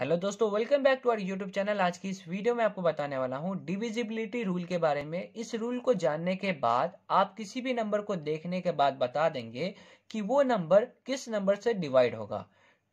hello दोस्तों welcome back to our YouTube channel आज की इस वीडियो में आपको बताने वाला हूं डिविजिबिलिटी रूल के बारे में इस रूल को जानने के बाद आप किसी भी नंबर को देखने के बाद बता देंगे कि वो नंबर किस नंबर से डिवाइड होगा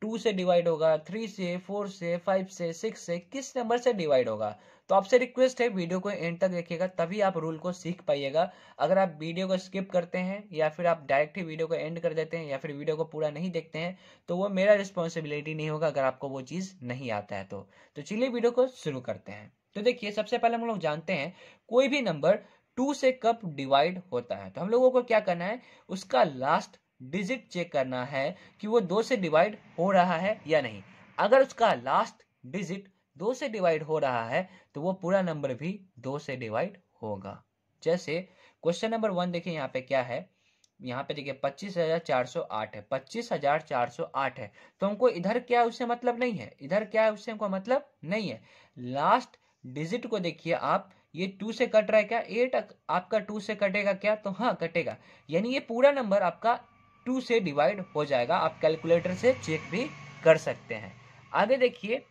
टू से डिवाइड होगा थ्री से फोर से फाइव से सिक्स से किस नंबर से डिवाइड होगा तो आपसे रिक्वेस्ट है वीडियो को एंड तक देखिएगा तभी आप रूल को सीख पाइएगा अगर आप वीडियो को स्किप करते हैं या फिर आप डायरेक्ट ही वीडियो को एंड कर देते हैं या फिर वीडियो को पूरा नहीं देखते हैं तो वो मेरा रिस्पॉन्सिबिलिटी नहीं होगा अगर आपको वो चीज़ नहीं आता है तो, तो चलिए वीडियो को शुरू करते हैं तो देखिए सबसे पहले हम लोग जानते हैं कोई भी नंबर टू से कब डिवाइड होता है तो हम लोगों को क्या करना है उसका लास्ट डिजिट चेक करना है कि वो दो से डिवाइड हो रहा है या नहीं अगर उसका लास्ट डिजिट दो से डिवाइड हो रहा है तो वो पूरा नंबर भी दो से डिवाइड होगा जैसे क्वेश्चन नंबर वन देखिए यहाँ पे क्या है यहाँ पे देखिए पच्चीस हजार चार सौ आठ है पच्चीस हजार चार सौ आठ है तो हमको इधर क्या है उससे मतलब नहीं है इधर क्या है उससे हमको मतलब नहीं है लास्ट डिजिट को देखिए आप ये टू से कट रहा है क्या एट आपका टू से कटेगा क्या तो हाँ कटेगा यानी ये पूरा नंबर आपका टू से डिवाइड हो जाएगा आप कैलकुलेटर से चेक भी कर सकते हैं आगे देखिए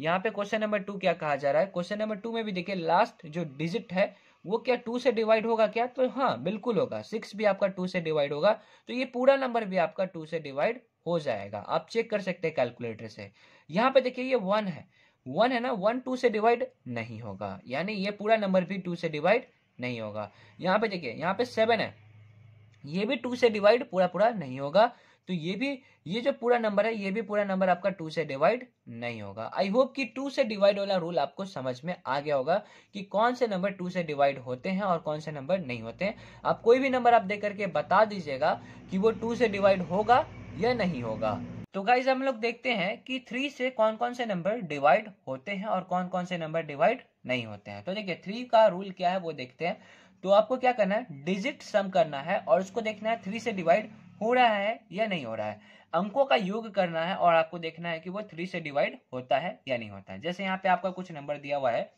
यहाँ पे क्वेश्चन नंबर टू क्या कहा जा रहा है क्वेश्चन नंबर टू में भी देखिए लास्ट जो डिजिट है वो क्या टू से डिवाइड होगा क्या तो हाँ बिल्कुल होगा सिक्स भी आपका टू से डिवाइड होगा तो ये पूरा नंबर भी आपका टू से डिवाइड हो जाएगा आप चेक कर सकते हैं कैलकुलेटर से यहाँ पे देखिए ये वन है वन है ना वन टू से डिवाइड नहीं होगा यानी ये पूरा नंबर भी टू से डिवाइड नहीं होगा यहाँ पे देखिए यहाँ पे सेवन है ये भी टू से डिवाइड पूरा पूरा नहीं होगा तो ये भी ये जो पूरा नंबर है ये भी पूरा नंबर आपका टू से डिवाइड नहीं होगा आई होप कि टू से डिवाइड वाला रूल आपको समझ में आ गया होगा कि कौन से नंबर टू से डिवाइड होते हैं और कौन से नंबर नहीं होते हैं आप कोई भी नंबर आप देख करके बता दीजिएगा कि वो टू से डिवाइड होगा या नहीं होगा तो गाइज हम लोग देखते हैं कि थ्री से कौन कौन से नंबर डिवाइड होते हैं और कौन कौन से नंबर डिवाइड नहीं होते हैं तो देखिए थ्री का रूल क्या है वो देखते हैं तो आपको क्या करना है डिजिट सम करना है और उसको देखना है थ्री से डिवाइड हो रहा है या नहीं हो रहा है अंकों का योग करना है और आपको देखना है कि वो थ्री से डिवाइड होता है या नहीं होता है जैसे यहाँ पे आपका कुछ नंबर दिया हुआ है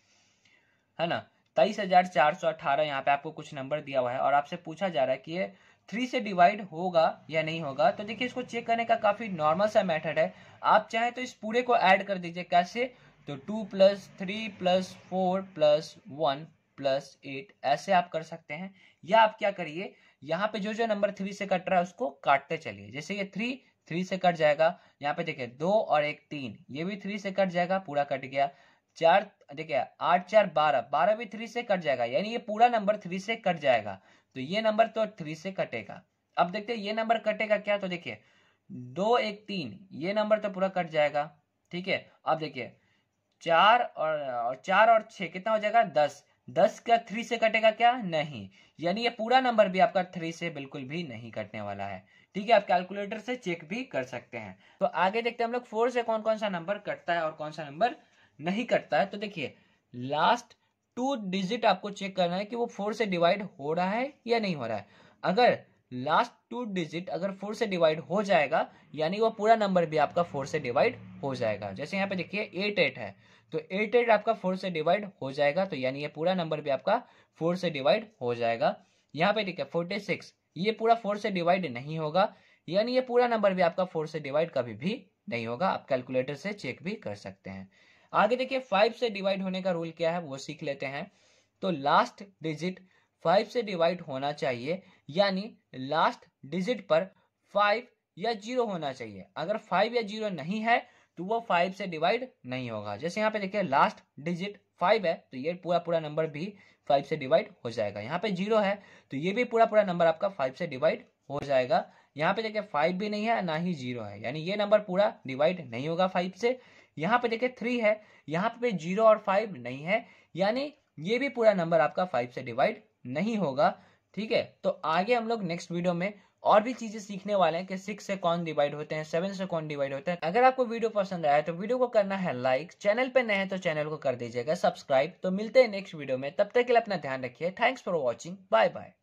है ना तेईस हजार चार सौ अठारह यहाँ पे आपको कुछ नंबर दिया हुआ है और आपसे पूछा जा रहा है कि ये थ्री से डिवाइड होगा या नहीं होगा तो देखिए इसको चेक करने का काफी नॉर्मल सा मेथड है आप चाहें तो इस पूरे को ऐड कर दीजिए कैसे तो two plus three plus four plus one plus eight ऐसे आप कर सकते हैं या आप क्या करिए यहाँ पे जो जो नंबर थ्री से कट रहा है उसको काटते चलिए जैसे ये थ्री थ्री से कट जाएगा यहाँ पे देखिए दो और एक तीन ये भी थ्री से कट जाएगा पूरा कट गया चार देखिए आठ चार बारह बारह भी थ्री से कट जाएगा यानी ये पूरा नंबर थ्री से कट जाएगा तो ये नंबर तो थ्री से कटेगा अब देखते हैं ये नंबर कटेगा क्या तो देखिए दो एक तीन ये नंबर तो पूरा कट जाएगा ठीक है अब देखिए चार और, चार और छह कितना हो जाएगा दस दस का थ्री से कटेगा क्या नहीं यानी ये पूरा नंबर भी आपका थ्री से बिल्कुल भी नहीं कटने वाला है ठीक है आप कैलकुलेटर से चेक भी कर सकते हैं तो आगे देखते हैं हम लोग फोर से कौन कौन सा नंबर कटता है और कौन सा नंबर नहीं कटता है तो देखिए लास्ट टू डिजिट आपको चेक करना है कि वो फोर से डिवाइड हो रहा है या नहीं हो रहा है अगर लास्ट टू डिजिट अगर फोर से डिवाइड हो जाएगा यानी वो पूरा नंबर भी आपका फोर से डिवाइड हो जाएगा जैसे यहाँ पे देखिए एट एट है तो एट एट आपका फोर से डिवाइड हो जाएगा तो यानी ये पूरा नंबर भी आपका फोर से डिवाइड हो जाएगा यहाँ पे देखिए फोर्टी सिक्स ये पूरा फोर से डिवाइड नहीं होगा यानी ये पूरा नंबर भी आपका फोर से डिवाइड कभी भी नहीं होगा आप कैलकुलेटर से चेक भी कर सकते हैं आगे देखिए फाइव से डिवाइड होने का रूल क्या है वो सीख लेते हैं तो लास्ट डिजिट फाइव से डिवाइड होना चाहिए यानी लास्ट डिजिट पर फाइव या जीरो होना चाहिए अगर फाइव या जीरो नहीं है तो वो फाइव से डिवाइड नहीं होगा जैसे यहाँ पे देखिए लास्ट डिजिट फाइव है तो ये पूरा पूरा नंबर भी फाइव से डिवाइड हो जाएगा यहाँ पे जीरो है तो ये भी पूरा पूरा नंबर आपका फाइव से डिवाइड हो जाएगा यहाँ पे देखिए फाइव भी नहीं है ना ही जीरो है यानी ये नंबर पूरा डिवाइड नहीं होगा फाइव से यहाँ पे देखिए थ्री है यहाँ पे जीरो और फाइव नहीं है यानी ये भी पूरा नंबर आपका फाइव से डिवाइड नहीं होगा ठीक है तो आगे हम लोग नेक्स्ट वीडियो में और भी चीजें सीखने वाले हैं कि सिक्स से कौन डिवाइड होते हैं सेवन से कौन डिवाइड होते हैं अगर आपको वीडियो पसंद आया तो वीडियो को करना है लाइक चैनल पे नए हैं तो चैनल को कर दीजिएगा सब्सक्राइब तो मिलते हैं नेक्स्ट वीडियो में तब तक के लिए अपना ध्यान रखिए thanks for watching bye bye